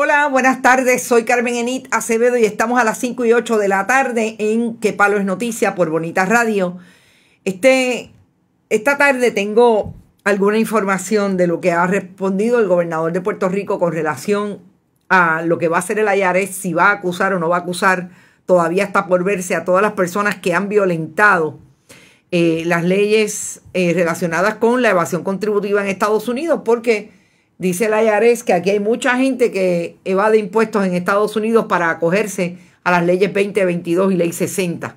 Hola, buenas tardes. Soy Carmen Enit Acevedo y estamos a las 5 y 8 de la tarde en Que Palo es Noticia por Bonita Radio. Este, esta tarde tengo alguna información de lo que ha respondido el gobernador de Puerto Rico con relación a lo que va a hacer el IARES, si va a acusar o no va a acusar. Todavía está por verse a todas las personas que han violentado eh, las leyes eh, relacionadas con la evasión contributiva en Estados Unidos, porque Dice la IARES que aquí hay mucha gente que evade impuestos en Estados Unidos para acogerse a las leyes 2022 y ley 60.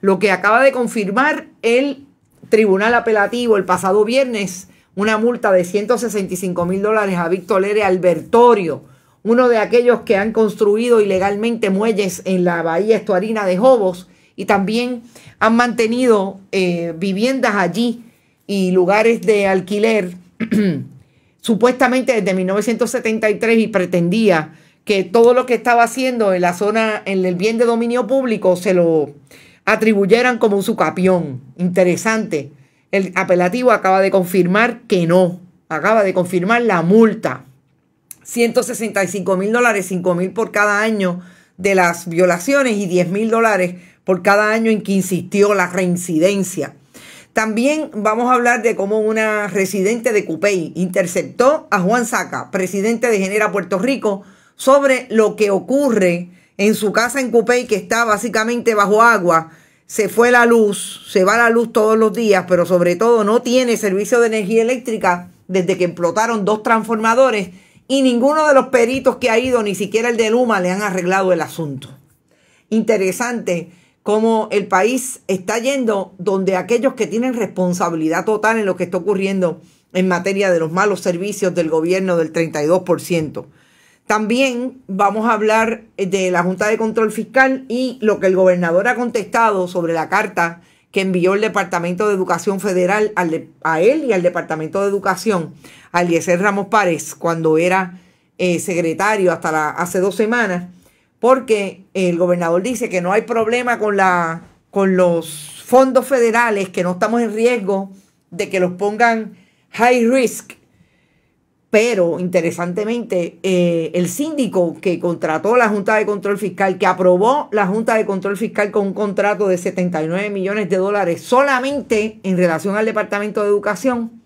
Lo que acaba de confirmar el tribunal apelativo el pasado viernes, una multa de 165 mil dólares a Víctor Lere Albertorio, uno de aquellos que han construido ilegalmente muelles en la bahía estuarina de Jobos y también han mantenido eh, viviendas allí y lugares de alquiler. supuestamente desde 1973 y pretendía que todo lo que estaba haciendo en la zona, en el bien de dominio público, se lo atribuyeran como un sucapión. Interesante. El apelativo acaba de confirmar que no. Acaba de confirmar la multa. 165 mil dólares, 5 mil por cada año de las violaciones y 10 mil dólares por cada año en que insistió la reincidencia. También vamos a hablar de cómo una residente de Cupey interceptó a Juan Saca, presidente de Genera Puerto Rico, sobre lo que ocurre en su casa en Cupey, que está básicamente bajo agua. Se fue la luz, se va la luz todos los días, pero sobre todo no tiene servicio de energía eléctrica desde que explotaron dos transformadores y ninguno de los peritos que ha ido, ni siquiera el de Luma, le han arreglado el asunto. Interesante cómo el país está yendo donde aquellos que tienen responsabilidad total en lo que está ocurriendo en materia de los malos servicios del gobierno del 32%. También vamos a hablar eh, de la Junta de Control Fiscal y lo que el gobernador ha contestado sobre la carta que envió el Departamento de Educación Federal a él y al Departamento de Educación, al Ramos Párez, cuando era eh, secretario hasta hace dos semanas, porque el gobernador dice que no hay problema con, la, con los fondos federales, que no estamos en riesgo de que los pongan high risk. Pero interesantemente, eh, el síndico que contrató la Junta de Control Fiscal, que aprobó la Junta de Control Fiscal con un contrato de 79 millones de dólares solamente en relación al Departamento de Educación,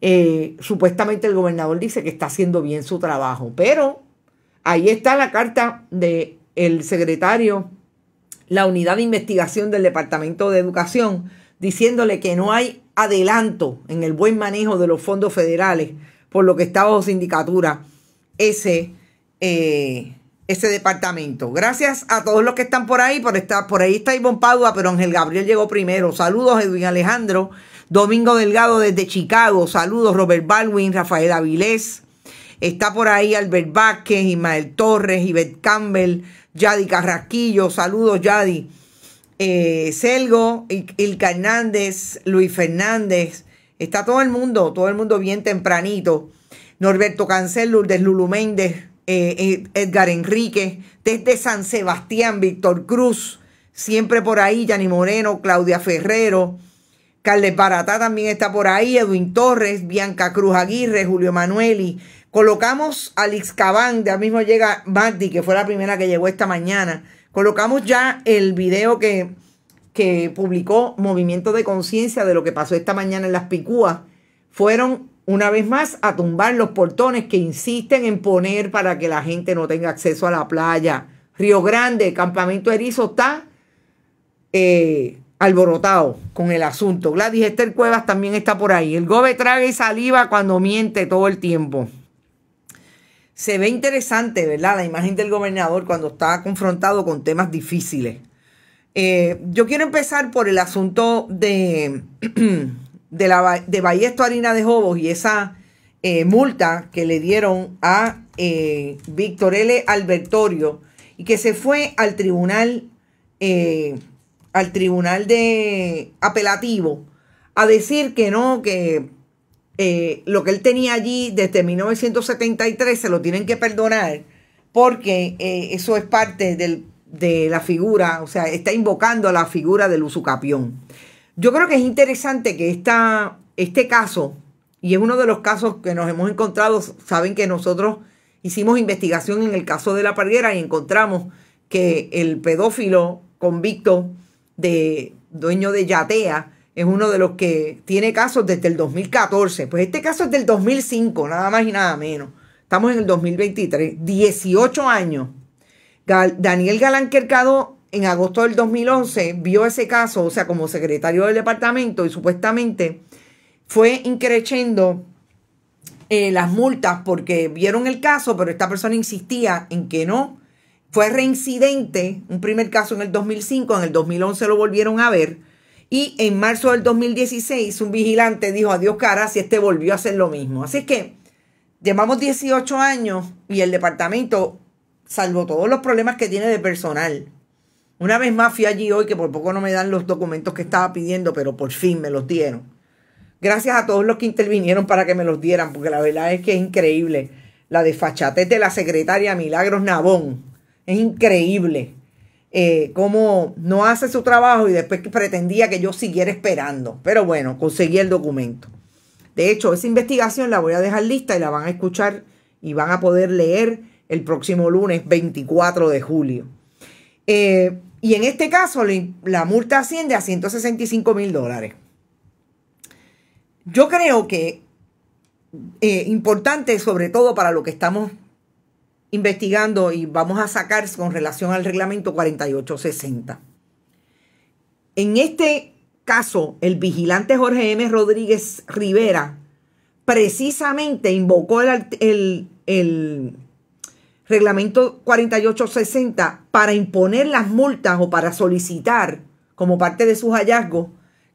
eh, supuestamente el gobernador dice que está haciendo bien su trabajo, pero Ahí está la carta del secretario, la unidad de investigación del Departamento de Educación, diciéndole que no hay adelanto en el buen manejo de los fondos federales, por lo que está bajo sindicatura ese, eh, ese departamento. Gracias a todos los que están por ahí, por, estar, por ahí está Ivonne Padua, pero Ángel Gabriel llegó primero. Saludos, Edwin Alejandro. Domingo Delgado desde Chicago. Saludos, Robert Baldwin, Rafael Avilés. Está por ahí Albert Vázquez, Ismael Torres, Ivette Campbell, Yadi Carrasquillo, saludos Yadi, eh, Selgo, Ilka Hernández, Luis Fernández, está todo el mundo, todo el mundo bien tempranito. Norberto Cancel, Lourdes Lulu Méndez, eh, eh, Edgar Enrique. desde San Sebastián, Víctor Cruz, siempre por ahí, Yani Moreno, Claudia Ferrero, Carles Baratá también está por ahí, Edwin Torres, Bianca Cruz Aguirre, Julio Manueli, Colocamos a de ya mismo llega Magdi, que fue la primera que llegó esta mañana. Colocamos ya el video que, publicó Movimiento de Conciencia de lo que pasó esta mañana en las Picúas. Fueron una vez más a tumbar los portones que insisten en poner para que la gente no tenga acceso a la playa. Río Grande, Campamento Erizo está eh, alborotado con el asunto. Gladys Esther Cuevas también está por ahí. El gobe traga y saliva cuando miente todo el tiempo. Se ve interesante, ¿verdad? La imagen del gobernador cuando está confrontado con temas difíciles. Eh, yo quiero empezar por el asunto de, de, la, de Harina de Jobos y esa eh, multa que le dieron a eh, Víctor L. Albertorio y que se fue al tribunal, al tribunal de apelativo a decir que no, que eh, lo que él tenía allí desde 1973 se lo tienen que perdonar porque eh, eso es parte de la figura, o sea, está invocando a la figura del usucapión. Yo creo que es interesante que este caso, y es uno de los casos que nos hemos encontrado, saben que nosotros hicimos investigación en el caso de la parguera y encontramos que el pedófilo convicto de dueño de Yatea, es uno de los que tiene casos desde el 2014. Pues este caso es del 2005, nada más y nada menos. Estamos en el 2023, 18 años. Daniel Galán Quercado en agosto del 2011 vio ese caso, o sea, como secretario del departamento y supuestamente fue increchando eh, las multas porque vieron el caso, pero esta persona insistía en que no. Fue reincidente, un primer caso en el 2005, en el 2011 lo volvieron a ver y en marzo del 2016 un vigilante dijo, adiós cara, si este volvió a hacer lo mismo. Así que llevamos 18 años y el departamento, salvo todos los problemas que tiene de personal, una vez más fui allí hoy que por poco no me dan los documentos que estaba pidiendo, pero por fin me los dieron. Gracias a todos los que intervinieron para que me los dieran, porque la verdad es que es increíble. La desfachatez de la secretaria Milagros Nabón es increíble. Eh, cómo no hace su trabajo y después pretendía que yo siguiera esperando. Pero bueno, conseguí el documento. De hecho, esa investigación la voy a dejar lista y la van a escuchar y van a poder leer el próximo lunes 24 de julio. Eh, y en este caso, la multa asciende a 165 mil dólares. Yo creo que eh, importante, sobre todo para lo que estamos investigando y vamos a sacar con relación al reglamento 4860. En este caso, el vigilante Jorge M. Rodríguez Rivera precisamente invocó el, reglamento 4860 para imponer las multas o para solicitar como parte de sus hallazgos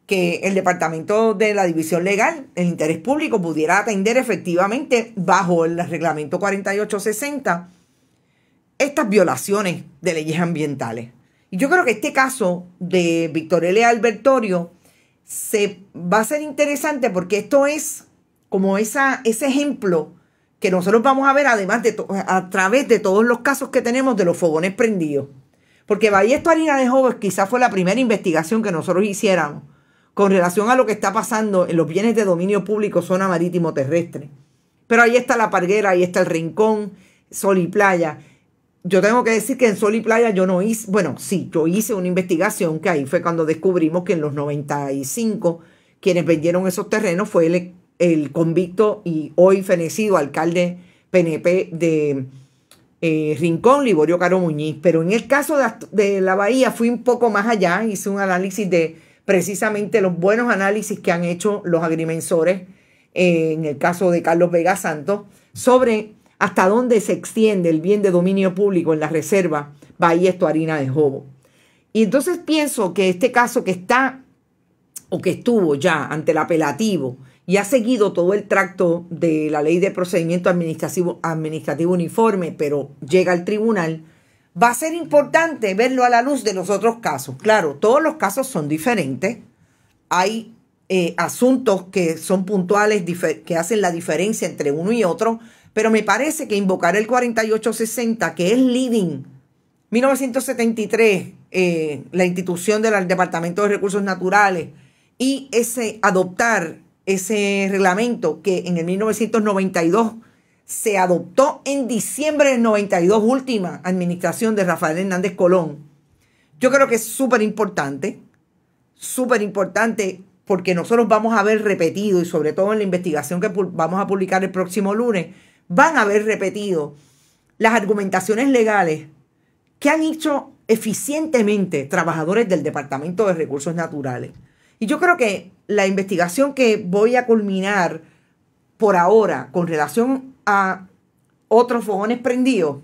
que el departamento de la división legal, el interés público, pudiera atender efectivamente bajo el reglamento 4860 estas violaciones de leyes ambientales. Y yo creo que este caso de Victoria Albertorio se, va a ser interesante porque esto es como esa, ese ejemplo que nosotros vamos a ver además de a través de todos los casos que tenemos de los fogones prendidos. Porque Ballesta Harina de Jóvenes quizás fue la primera investigación que nosotros hiciéramos con relación a lo que está pasando en los bienes de dominio público zona marítimo terrestre. Pero ahí está la parguera, ahí está el rincón, sol y playa. Yo tengo que decir que en Sol y Playa yo no hice, bueno, sí, yo hice una investigación que ahí fue cuando descubrimos que en los 95 quienes vendieron esos terrenos fue el, convicto y hoy fenecido alcalde PNP de eh, Rincón, Liborio Caro Muñiz. Pero en el caso de la Bahía fui un poco más allá, hice un análisis de precisamente los buenos análisis que han hecho los agrimensores, eh, en el caso de Carlos Vega Santos, sobre hasta dónde se extiende el bien de dominio público en la reserva Bahía harina de Jobo. Y entonces pienso que este caso que está o que estuvo ya ante el apelativo y ha seguido todo el tracto de la ley de procedimiento administrativo, administrativo uniforme, pero llega al tribunal, Va a ser importante verlo a la luz de los otros casos. Claro, todos los casos son diferentes. Hay eh, asuntos que son puntuales, que hacen la diferencia entre uno y otro, pero me parece que invocar el 4860, que es leading, 1973, eh, la institución del Departamento de Recursos Naturales, y ese adoptar ese reglamento que en el 1992 se adoptó en diciembre del 92, última administración de Rafael Hernández Colón. Yo creo que es súper importante, súper importante porque nosotros vamos a ver repetido y sobre todo en la investigación que vamos a publicar el próximo lunes, van a ver repetido las argumentaciones legales que han hecho eficientemente trabajadores del Departamento de Recursos Naturales. Y yo creo que la investigación que voy a culminar por ahora con relación a otros fogones prendidos,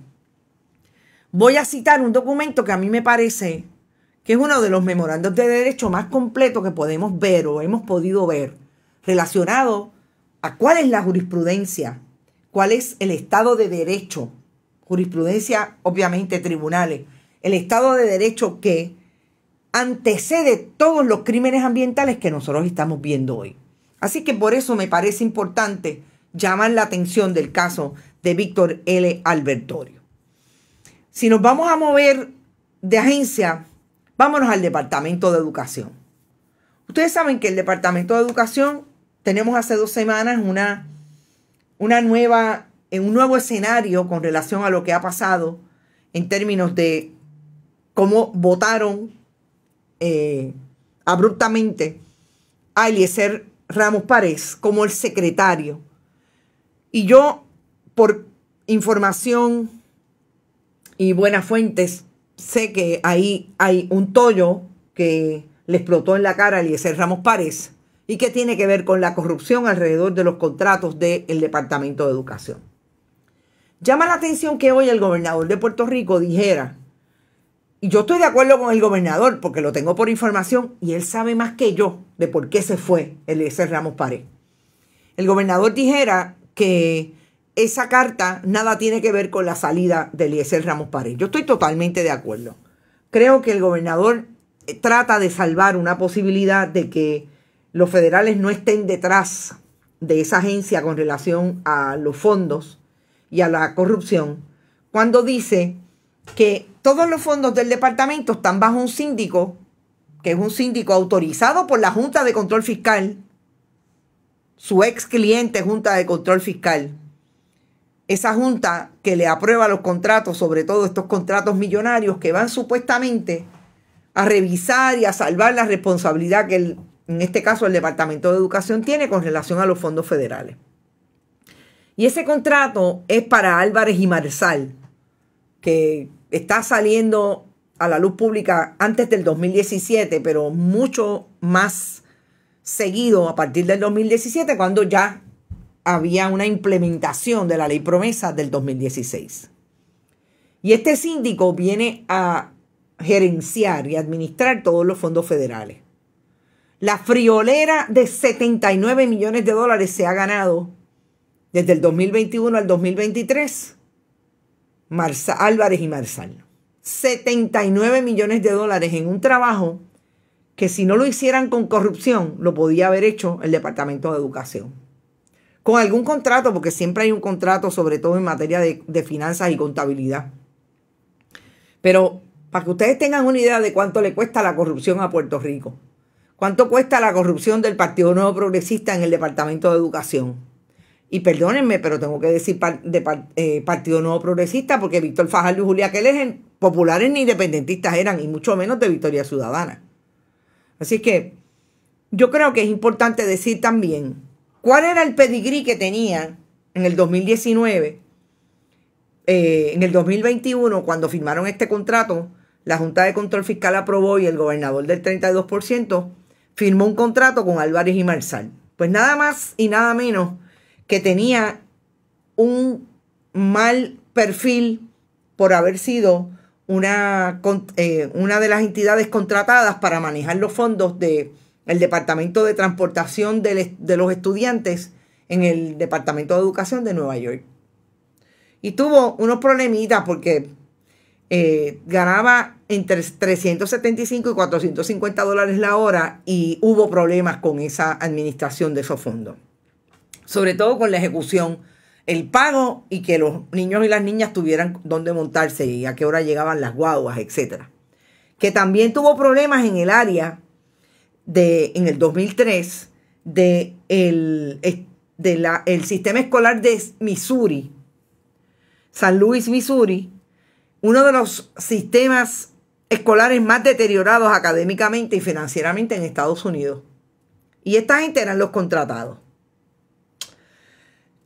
voy a citar un documento que a mí me parece que es uno de los memorandos de derecho más completos que podemos ver o hemos podido ver, relacionado a cuál es la jurisprudencia, cuál es el estado de derecho, jurisprudencia obviamente tribunales, el estado de derecho que antecede todos los crímenes ambientales que nosotros estamos viendo hoy. Así que por eso me parece importante llaman la atención del caso de Víctor L. Albertorio. Si nos vamos a mover de agencia, vámonos al Departamento de Educación. Ustedes saben que el Departamento de Educación tenemos hace dos semanas una, una nueva, eh, un nuevo escenario con relación a lo que ha pasado en términos de cómo votaron eh, abruptamente a Eliezer Ramos Párez como el secretario y yo, por información y buenas fuentes, sé que ahí hay un tollo que le explotó en la cara a Eliezer Ramos Párez y que tiene que ver con la corrupción alrededor de los contratos del Departamento de Educación. Llama la atención que hoy el gobernador de Puerto Rico dijera, y yo estoy de acuerdo con el gobernador porque lo tengo por información y él sabe más que yo de por qué se fue el Eliezer Ramos Párez. El gobernador dijera que esa carta nada tiene que ver con la salida de Eliezer Ramos Paredes. Yo estoy totalmente de acuerdo. Creo que el gobernador eh, trata de salvar una posibilidad de que los federales no estén detrás de esa agencia con relación a los fondos y a la corrupción, cuando dice que todos los fondos del departamento están bajo un síndico, que es un síndico autorizado por la Junta de Control Fiscal, su ex cliente Junta de Control Fiscal. Esa junta que le aprueba los contratos, sobre todo estos contratos millonarios que van supuestamente a revisar y a salvar la responsabilidad que en este caso el Departamento de Educación tiene con relación a los fondos federales. Y ese contrato es para Álvarez y Marzal, que está saliendo a la luz pública antes del 2017, pero mucho más seguido a partir del 2017, cuando ya había una implementación de la ley promesa del 2016. Y este síndico viene a gerenciar y administrar todos los fondos federales. La friolera de 79 millones de dólares se ha ganado desde el 2021 al 2023. Marza, Álvarez y Marzal. 79 millones de dólares en un trabajo que si no lo hicieran con corrupción, lo podía haber hecho el Departamento de Educación. Con algún contrato, porque siempre hay un contrato, sobre todo en materia de, finanzas y contabilidad. Pero para que ustedes tengan una idea de cuánto le cuesta la corrupción a Puerto Rico, cuánto cuesta la corrupción del Partido Nuevo Progresista en el Departamento de Educación. Y perdónenme, pero tengo que decir eh, Partido Nuevo Progresista porque Víctor Fajardo y Julia Keller populares ni independentistas eran, y mucho menos de Victoria Ciudadana. Así que yo creo que es importante decir también cuál era el pedigrí que tenía en el 2019, eh, en el 2021, cuando firmaron este contrato, la Junta de Control Fiscal aprobó y el gobernador del 32% firmó un contrato con Álvarez y Marsal. Pues nada más y nada menos que tenía un mal perfil por haber sido una, eh, una de las entidades contratadas para manejar los fondos del Departamento de Transportación de, los Estudiantes en el Departamento de Educación de Nueva York. Y tuvo unos problemitas porque eh, ganaba entre 375 y 450 dólares la hora y hubo problemas con esa administración de esos fondos, sobre todo con la ejecución el pago y que los niños y las niñas tuvieran dónde montarse y a qué hora llegaban las guaguas, etc. Que también tuvo problemas en el área de, en el 2003 de el, de el sistema escolar de Missouri, San Luis, Missouri, uno de los sistemas escolares más deteriorados académicamente y financieramente en Estados Unidos. Y esta gente eran los contratados.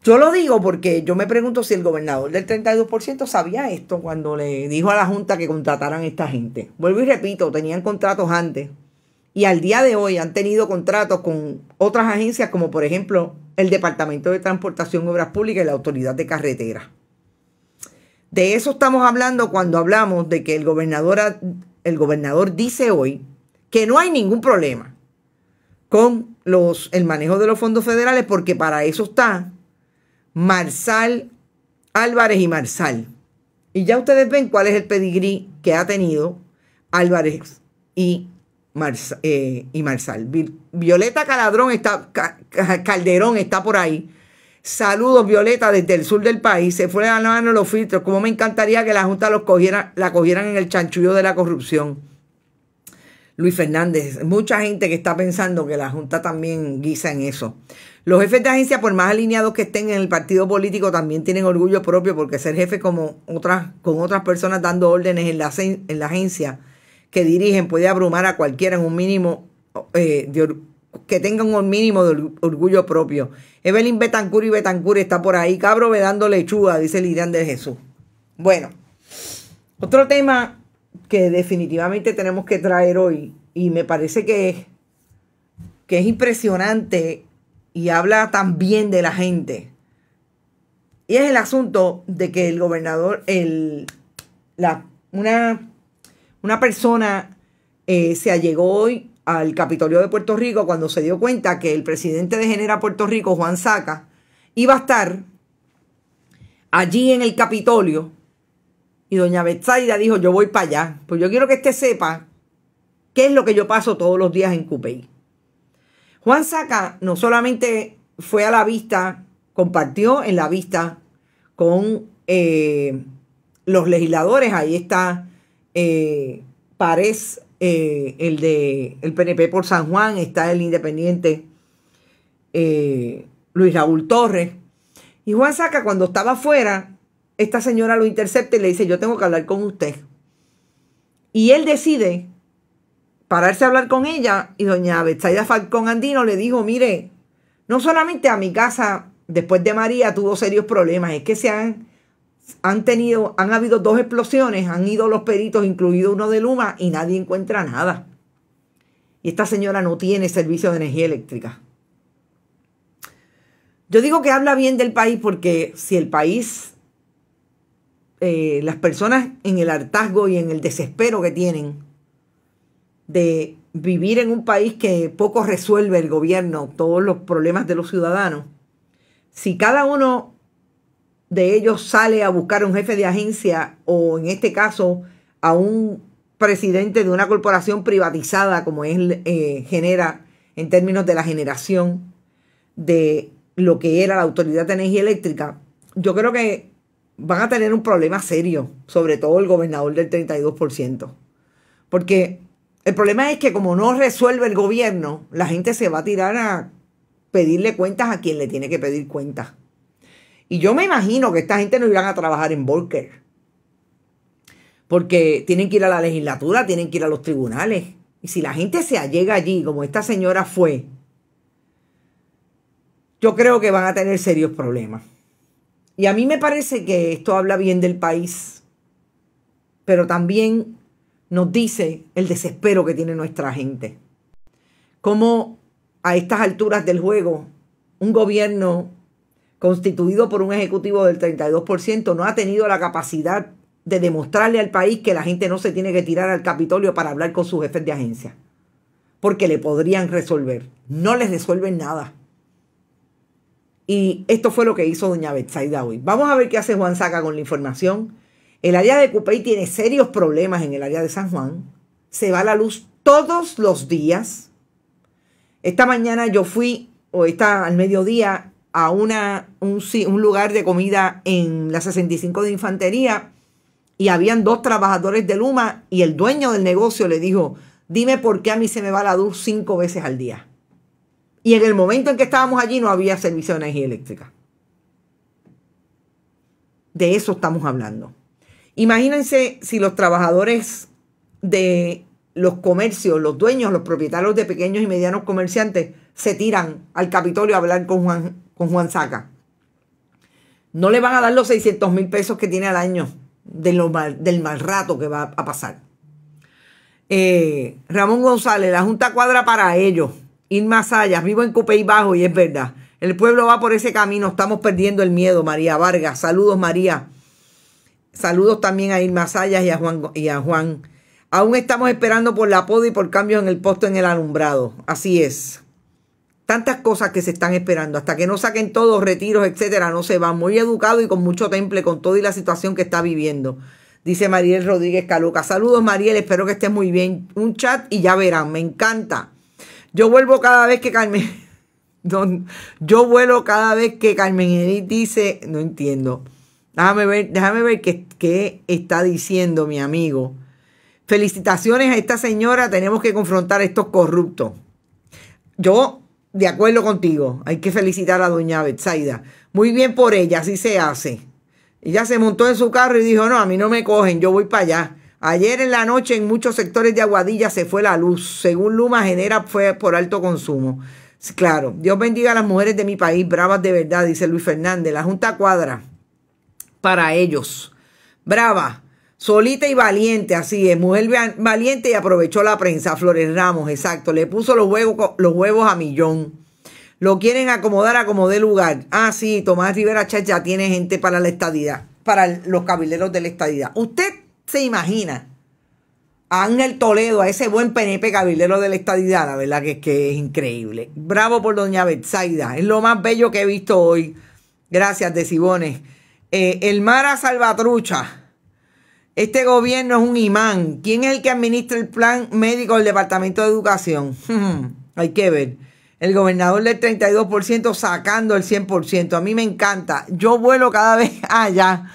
Yo lo digo porque yo me pregunto si el gobernador del 32% sabía esto cuando le dijo a la Junta que contrataran a esta gente. Vuelvo y repito, tenían contratos antes y al día de hoy han tenido contratos con otras agencias como por ejemplo el Departamento de Transportación, Obras Públicas y la Autoridad de Carreteras. De eso estamos hablando cuando hablamos de que el gobernador, el gobernador dice hoy que no hay ningún problema con los, el manejo de los fondos federales porque para eso está Marsal, Álvarez y Marsal. Y ya ustedes ven cuál es el pedigrí que ha tenido Álvarez y, Marzal eh, Marsal. Violeta Caladrón está, Calderón está por ahí. Saludos, Violeta, desde el sur del país. Se fueron a la los filtros. Como me encantaría que la Junta los cogiera, la cogieran en el chanchullo de la corrupción. Luis Fernández, mucha gente que está pensando que la Junta también guisa en eso. Los jefes de agencia, por más alineados que estén en el partido político, también tienen orgullo propio porque ser jefe como otras, con otras personas dando órdenes en la, en la agencia que dirigen puede abrumar a cualquiera en un mínimo eh, que tenga un mínimo de orgullo propio. Evelyn Betancur y Betancur está por ahí, cabro vedando lechuga, dice el lirán de Jesús. Bueno, otro tema que definitivamente tenemos que traer hoy y me parece que que es impresionante y habla también de la gente. Y es el asunto de que el gobernador, el, la, una, una persona eh, se allegó hoy al Capitolio de Puerto Rico cuando se dio cuenta que el presidente de Genera Puerto Rico, Juan Saca, iba a estar allí en el Capitolio. Y doña Betsaida dijo, yo voy para allá, pues yo quiero que usted sepa qué es lo que yo paso todos los días en Cupey. Juan Saca no solamente fue a la vista, compartió en la vista con eh, los legisladores, ahí está eh, eh el de el PNP por San Juan, está el independiente eh, Luis Raúl Torres. Y Juan Saca, cuando estaba afuera, esta señora lo intercepta y le dice, yo tengo que hablar con usted. Y él decide pararse a hablar con ella y doña Betsaida Falcón Andino le dijo, mire, no solamente a mi casa después de María tuvo serios problemas, es que se han, han tenido, han habido dos explosiones, han ido los peritos, incluido uno de Luma, y nadie encuentra nada. Y esta señora no tiene servicio de energía eléctrica. Yo digo que habla bien del país porque si el país, eh, las personas en el hartazgo y en el desespero que tienen, de vivir en un país que poco resuelve el gobierno, todos los problemas de los ciudadanos, si cada uno de ellos sale a buscar un jefe de agencia o en este caso a un presidente de una corporación privatizada como él eh, genera en términos de la generación de lo que era la Autoridad de Energía Eléctrica, yo creo que van a tener un problema serio, sobre todo el gobernador del 32%, porque el problema es que como no resuelve el gobierno, la gente se va a tirar a pedirle cuentas a quien le tiene que pedir cuentas. Y yo me imagino que esta gente no iban a trabajar en Volcker. Porque tienen que ir a la legislatura, tienen que ir a los tribunales. Y si la gente se allega allí, como esta señora fue, yo creo que van a tener serios problemas. Y a mí me parece que esto habla bien del país, pero también nos dice el desespero que tiene nuestra gente. Cómo a estas alturas del juego un gobierno constituido por un ejecutivo del 32% no ha tenido la capacidad de demostrarle al país que la gente no se tiene que tirar al Capitolio para hablar con sus jefes de agencia, porque le podrían resolver. No les resuelven nada. Y esto fue lo que hizo doña Betsaida hoy. Vamos a ver qué hace Juan Saca con la información. El área de Cupey tiene serios problemas en el área de San Juan. Se va la luz todos los días. Esta mañana yo fui, o está al mediodía, a una, un, un lugar de comida en la 65 de Infantería y habían dos trabajadores de Luma y el dueño del negocio le dijo, dime por qué a mí se me va la luz cinco veces al día. Y en el momento en que estábamos allí no había servicio de energía eléctrica. De eso estamos hablando. Imagínense si los trabajadores de los comercios, los dueños, los propietarios de pequeños y medianos comerciantes se tiran al Capitolio a hablar con Juan, Saca. No le van a dar los 600 mil pesos que tiene al año del mal rato que va a pasar. Eh, Ramón González, la Junta cuadra para ellos. Ir más allá, vivo en Copey Bajo y es verdad. El pueblo va por ese camino, estamos perdiendo el miedo, María Vargas. Saludos, María. Saludos también a Irma Sayas y a Juan. Y a Juan. Aún estamos esperando por la poda y por cambios en el posto en el alumbrado. Así es. Tantas cosas que se están esperando. Hasta que no saquen todos retiros, etcétera, no se va Muy educado y con mucho temple con todo y la situación que está viviendo. Dice Mariel Rodríguez Caluca. Saludos, Mariel. Espero que estés muy bien. Un chat y ya verán. Me encanta. Yo vuelvo cada vez que Carmen. yo vuelvo cada vez que Carmen dice. No entiendo. Déjame ver, qué, qué está diciendo mi amigo. Felicitaciones a esta señora, tenemos que confrontar a estos corruptos. Yo, de acuerdo contigo, hay que felicitar a doña Betsaida. Muy bien por ella, así se hace. Ella se montó en su carro y dijo, no, a mí no me cogen, yo voy para allá. Ayer en la noche en muchos sectores de Aguadilla se fue la luz. Según Luma, genera fue por alto consumo. Claro, Dios bendiga a las mujeres de mi país, bravas de verdad, dice Luis Fernández. La Junta Cuadra para ellos. Brava, solita y valiente, así es, mujer valiente y aprovechó la prensa. Flores Ramos, exacto, le puso los huevos, a millón. Lo quieren acomodar, a como de lugar. Ah, sí, Tomás Rivera Chacha tiene gente para la estadidad, para los cabileros de la estadidad. Usted se imagina a Ángel Toledo, a ese buen PNP cabilero de la estadidad, la verdad que es que es increíble. Bravo por doña Betsaida, es lo más bello que he visto hoy. Gracias, de Sibones. Eh, el Mara Salvatrucha. Este gobierno es un imán. ¿Quién es el que administra el plan médico del Departamento de Educación? Hay que ver. El gobernador del 32% sacando el 100%. A mí me encanta. Yo vuelo cada vez allá.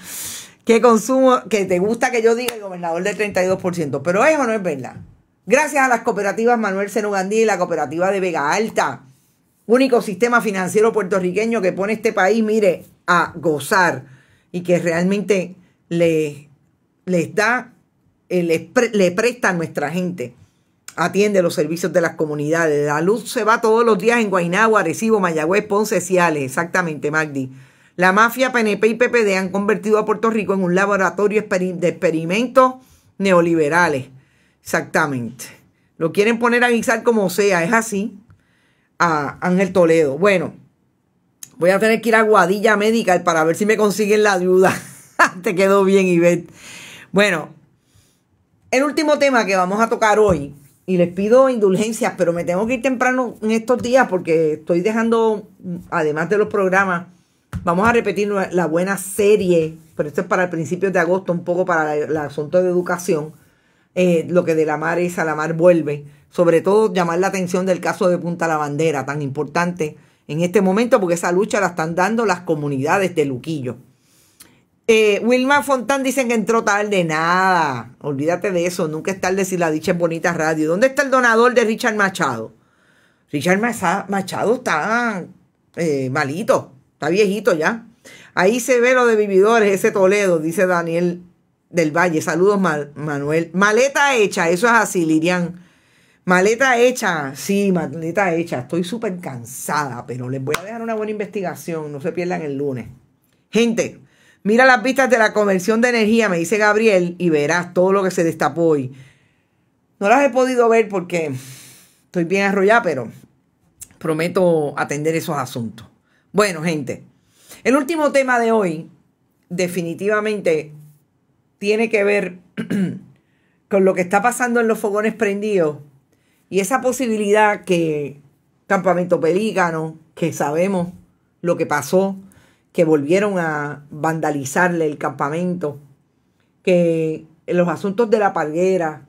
Que consumo, que te gusta que yo diga el gobernador del 32%. Pero eso no es verdad. Gracias a las cooperativas Manuel Senugandí y la cooperativa de Vega Alta. Único sistema financiero puertorriqueño que pone este país, mire, a gozar y que realmente le, les da, eh, le, presta a nuestra gente. Atiende los servicios de las comunidades. La luz se va todos los días en Guaynabo, Arecibo, Mayagüez, Ponce, Ciales. Exactamente, Magdi. La mafia PNP y PPD han convertido a Puerto Rico en un laboratorio de experimentos neoliberales. Exactamente. Lo quieren poner a guisar como sea, es así. A Ángel Toledo. Bueno, Voy a tener que ir a Guadilla Medical para ver si me consiguen la ayuda. Te quedó bien, Ivette. Bueno, el último tema que vamos a tocar hoy, y les pido indulgencias, pero me tengo que ir temprano en estos días porque estoy dejando, además de los programas, vamos a repetir la buena serie, pero esto es para el principio de agosto, un poco para el asunto de educación, eh, lo que de la mar es a la mar vuelve, sobre todo llamar la atención del caso de Punta la Bandera, tan importante en este momento, porque esa lucha la están dando las comunidades de Luquillo. Eh, Wilma Fontán dicen que entró tarde. Nada, olvídate de eso. Nunca es tarde si la dicha es bonita radio. ¿Dónde está el donador de Richard Machado? Richard Machado está eh, malito, está viejito ya. Ahí se ve lo de vividores, ese Toledo, dice Daniel del Valle. Saludos, Manuel. Maleta hecha, eso es así, Lirian. Maleta hecha, sí, maleta hecha. Estoy súper cansada, pero les voy a dejar una buena investigación. No se pierdan el lunes. Gente, mira las vistas de la conversión de energía, me dice Gabriel, y verás todo lo que se destapó hoy. No las he podido ver porque estoy bien arrollada, pero prometo atender esos asuntos. Bueno, gente, el último tema de hoy definitivamente tiene que ver con lo que está pasando en los fogones prendidos y esa posibilidad que Campamento Pelícano, que sabemos lo que pasó, que volvieron a vandalizarle el campamento, que en los asuntos de la palguera,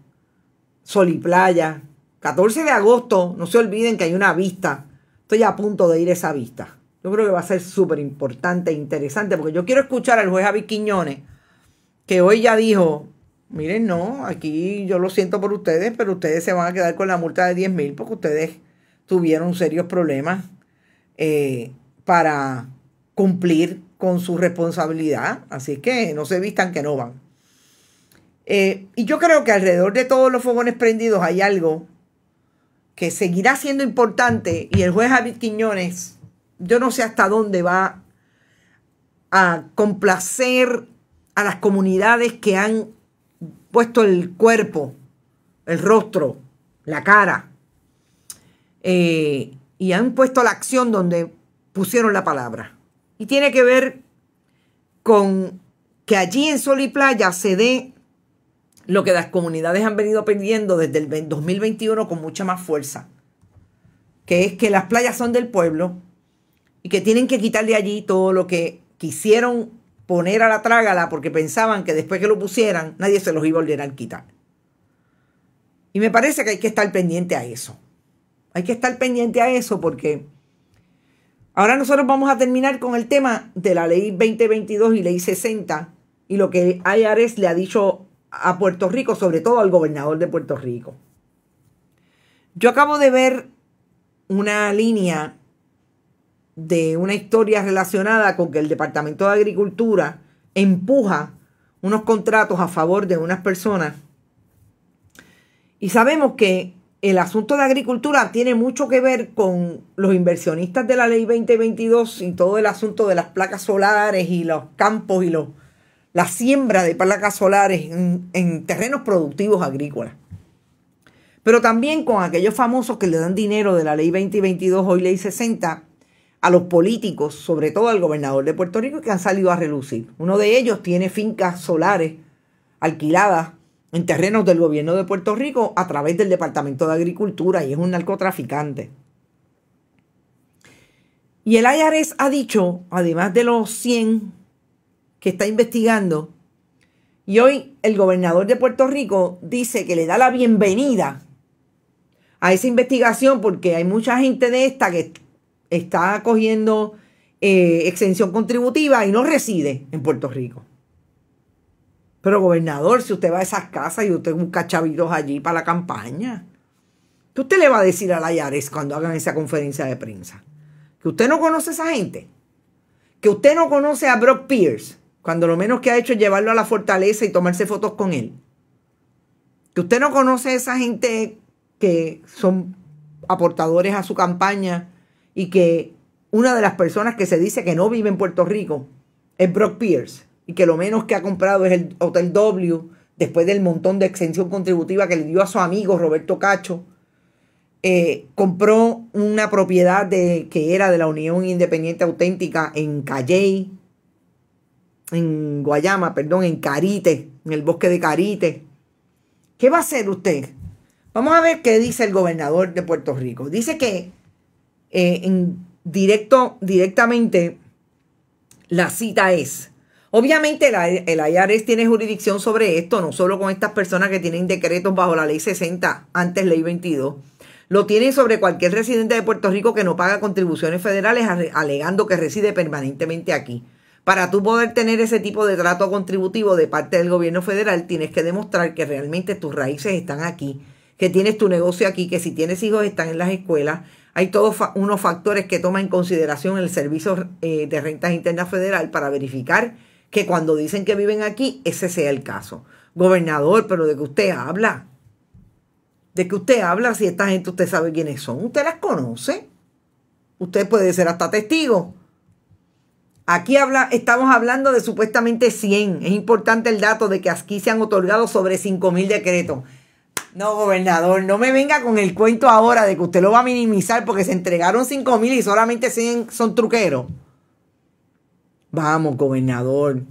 sol y playa, 14 de agosto, no se olviden que hay una vista. Estoy a punto de ir a esa vista. Yo creo que va a ser súper importante e interesante, porque yo quiero escuchar al juez Javi Quiñones, que hoy ya dijo miren, no, aquí yo lo siento por ustedes, pero ustedes se van a quedar con la multa de 10 mil porque ustedes tuvieron serios problemas eh, para cumplir con su responsabilidad. Así que no se vistan que no van. Eh, y yo creo que alrededor de todos los fogones prendidos hay algo que seguirá siendo importante y el juez Javier Quiñones, yo no sé hasta dónde va a complacer a las comunidades que han puesto el cuerpo, el rostro, la cara, eh, y han puesto la acción donde pusieron la palabra. Y tiene que ver con que allí en Sol y Playa se dé lo que las comunidades han venido pidiendo desde el 2021 con mucha más fuerza, que es que las playas son del pueblo y que tienen que quitar de allí todo lo que quisieron poner a la trágala porque pensaban que después que lo pusieran nadie se los iba a volver a quitar. Y me parece que hay que estar pendiente a eso. Hay que estar pendiente a eso porque ahora nosotros vamos a terminar con el tema de la ley 2022 y ley 60 y lo que Ayares le ha dicho a Puerto Rico, sobre todo al gobernador de Puerto Rico. Yo acabo de ver una línea de una historia relacionada con que el Departamento de Agricultura empuja unos contratos a favor de unas personas. Y sabemos que el asunto de agricultura tiene mucho que ver con los inversionistas de la ley 2022 y todo el asunto de las placas solares y los campos y los, la siembra de placas solares en, terrenos productivos agrícolas. Pero también con aquellos famosos que le dan dinero de la ley 2022, hoy ley 60, a los políticos, sobre todo al gobernador de Puerto Rico, que han salido a relucir. Uno de ellos tiene fincas solares alquiladas en terrenos del gobierno de Puerto Rico a través del Departamento de Agricultura y es un narcotraficante. Y el IRS ha dicho, además de los 100 que está investigando, y hoy el gobernador de Puerto Rico dice que le da la bienvenida a esa investigación porque hay mucha gente de esta que está cogiendo eh, exención contributiva y no reside en Puerto Rico. Pero gobernador, si usted va a esas casas y usted busca chavitos allí para la campaña, ¿qué usted le va a decir a la YARES cuando hagan esa conferencia de prensa? Que usted no conoce a esa gente. Que usted no conoce a Brock Pierce, cuando lo menos que ha hecho es llevarlo a la fortaleza y tomarse fotos con él. Que usted no conoce a esa gente que son aportadores a su campaña y que una de las personas que se dice que no vive en Puerto Rico es Brock Pierce y que lo menos que ha comprado es el Hotel W después del montón de exención contributiva que le dio a su amigo Roberto Cacho. Eh, compró una propiedad de, que era de la Unión Independiente Auténtica en Calley, en Guayama, perdón, en Carite, en el bosque de Carite. ¿Qué va a hacer usted? Vamos a ver qué dice el gobernador de Puerto Rico. Dice que eh, en directo, directamente, la cita es. Obviamente el IRS tiene jurisdicción sobre esto, no solo con estas personas que tienen decretos bajo la ley 60, antes ley 22, lo tiene sobre cualquier residente de Puerto Rico que no paga contribuciones federales alegando que reside permanentemente aquí. Para tú poder tener ese tipo de trato contributivo de parte del gobierno federal, tienes que demostrar que realmente tus raíces están aquí, que tienes tu negocio aquí, que si tienes hijos están en las escuelas, hay todos unos factores que toma en consideración el Servicio eh, de Rentas Internas Federal para verificar que cuando dicen que viven aquí, ese sea el caso. Gobernador, pero de que usted habla. De que usted habla si esta gente usted sabe quiénes son. Usted las conoce. Usted puede ser hasta testigo. Aquí habla, estamos hablando de supuestamente 100. Es importante el dato de que aquí se han otorgado sobre 5.000 decretos. No, gobernador, no me venga con el cuento ahora de que usted lo va a minimizar porque se entregaron 5.000 mil y solamente 100 son truqueros. Vamos, gobernador.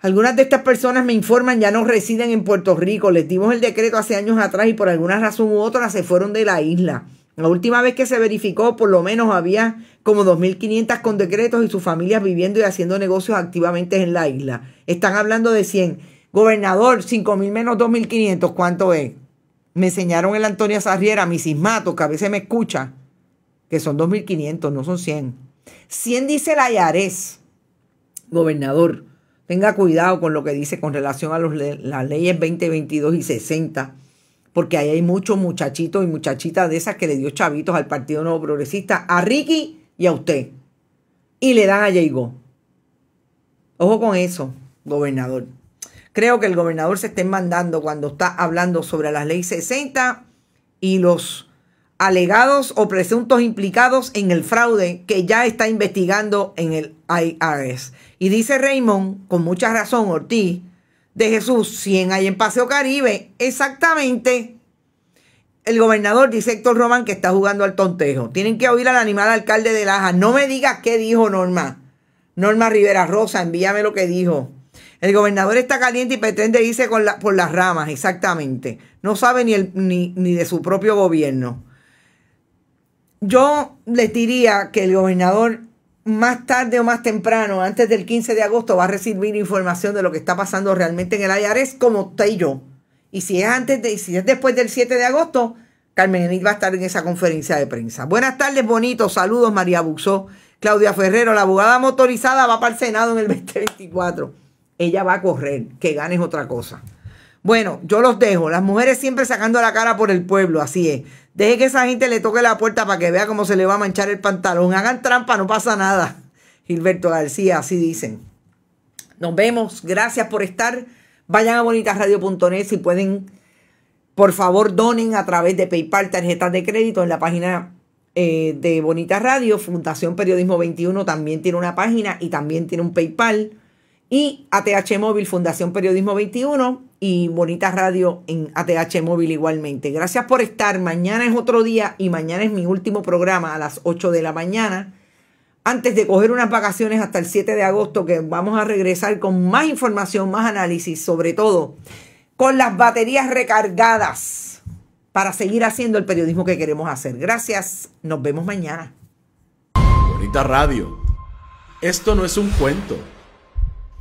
Algunas de estas personas me informan ya no residen en Puerto Rico. Les dimos el decreto hace años atrás y por alguna razón u otra se fueron de la isla. La última vez que se verificó, por lo menos había como 2.500 con decretos y sus familias viviendo y haciendo negocios activamente en la isla. Están hablando de 100. Gobernador, 5.000 mil menos 2.500, ¿cuánto es? Me enseñaron el Antonio Sarriera, mi sismato, que a veces me escucha, que son 2.500, no son 100. 100 dice la YARES. gobernador. Tenga cuidado con lo que dice con relación a las leyes 2022 y 60, porque ahí hay muchos muchachitos y muchachitas de esas que le dio chavitos al Partido Nuevo Progresista, a Ricky y a usted. Y le dan a Yeigo. Ojo con eso, gobernador. Creo que el gobernador se está mandando cuando está hablando sobre la ley 60 y los alegados o presuntos implicados en el fraude que ya está investigando en el IAS. Y dice Raymond, con mucha razón, Ortiz, de Jesús, 100 hay en Paseo Caribe. Exactamente. El gobernador dice Héctor Román que está jugando al tontejo. Tienen que oír al animal alcalde de Laja. No me digas qué dijo Norma. Norma Rivera Rosa, envíame lo que dijo. El gobernador está caliente y pretende irse con por las ramas, exactamente. No sabe ni, de su propio gobierno. Yo les diría que el gobernador más tarde o más temprano, antes del 15 de agosto, va a recibir información de lo que está pasando realmente en el Ayares, como usted y yo. Y si es antes de, después del 7 de agosto, Carmen Enid va a estar en esa conferencia de prensa. Buenas tardes, bonitos. Saludos, María Buxó. Claudia Ferrero, la abogada motorizada, va para el Senado en el 2024. ella va a correr, que ganes otra cosa. Bueno, yo los dejo. Las mujeres siempre sacando la cara por el pueblo, así es. Deje que esa gente le toque la puerta para que vea cómo se le va a manchar el pantalón. Hagan trampa, no pasa nada. Gilberto García, así dicen. Nos vemos. Gracias por estar. Vayan a bonitasradio.net si pueden. Por favor, donen a través de PayPal, tarjetas de crédito en la página eh, de Bonita Radio. Fundación Periodismo 21 también tiene una página y también tiene un PayPal y ATH Móvil, Fundación Periodismo 21 y Bonita Radio en ATH Móvil igualmente. Gracias por estar. Mañana es otro día y mañana es mi último programa a las 8 de la mañana. Antes de coger unas vacaciones hasta el 7 de agosto, que vamos a regresar con más información, más análisis, sobre todo con las baterías recargadas para seguir haciendo el periodismo que queremos hacer. Gracias, nos vemos mañana. Bonita Radio. Esto no es un cuento.